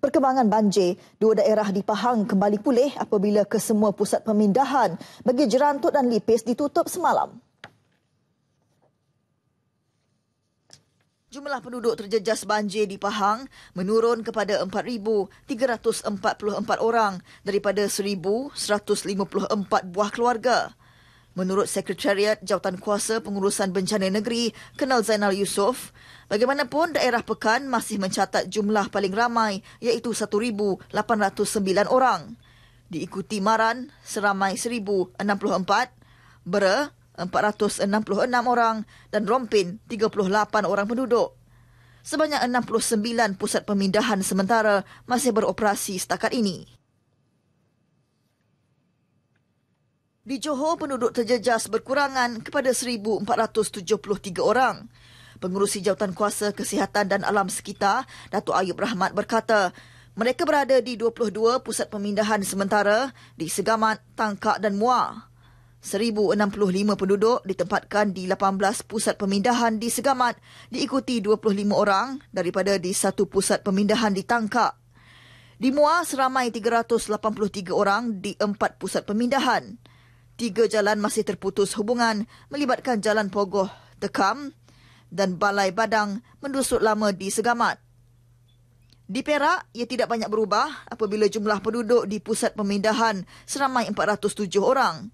Perkembangan banjir, dua daerah di Pahang kembali pulih apabila kesemua pusat pemindahan bagi jerantut dan lipis ditutup semalam. Jumlah penduduk terjejas banjir di Pahang menurun kepada 4,344 orang daripada 1,154 buah keluarga. Menurut Sekretariat Jawatan Kuasa Pengurusan Bencana Negeri, Kenal Zainal Yusof, bagaimanapun daerah Pekan masih mencatat jumlah paling ramai iaitu 1,809 orang. Diikuti Maran seramai 1,064, Bera 466 orang dan Rompin 38 orang penduduk. Sebanyak 69 pusat pemindahan sementara masih beroperasi setakat ini. Di Johor, penduduk terjejas berkurangan kepada 1,473 orang. Pengurusi Jawatan Kuasa Kesihatan dan Alam Sekitar, Datuk Ayub Rahmat berkata, mereka berada di 22 pusat pemindahan sementara di Segamat, Tangkak dan Muar. 1,065 penduduk ditempatkan di 18 pusat pemindahan di Segamat diikuti 25 orang daripada di satu pusat pemindahan di Tangkak. Di Muar, seramai 383 orang di empat pusat pemindahan tiga jalan masih terputus hubungan melibatkan jalan Pogoh, Tekam dan Balai Badang mendusut lama di Segamat. Di Perak, ia tidak banyak berubah apabila jumlah penduduk di pusat pemindahan seramai 407 orang.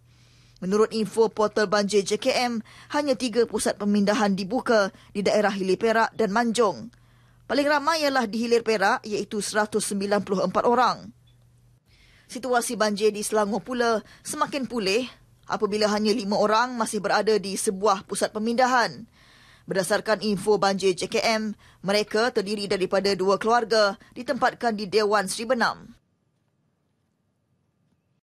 Menurut info portal banjir JKM, hanya tiga pusat pemindahan dibuka di daerah Hilir Perak dan Manjung. Paling ramai ialah di Hilir Perak iaitu 194 orang situasi banjir di Selangor pula semakin pulih apabila hanya lima orang masih berada di sebuah pusat pemindahan. Berdasarkan info banjir JKM, mereka terdiri daripada dua keluarga ditempatkan di Dewan Seri Benam.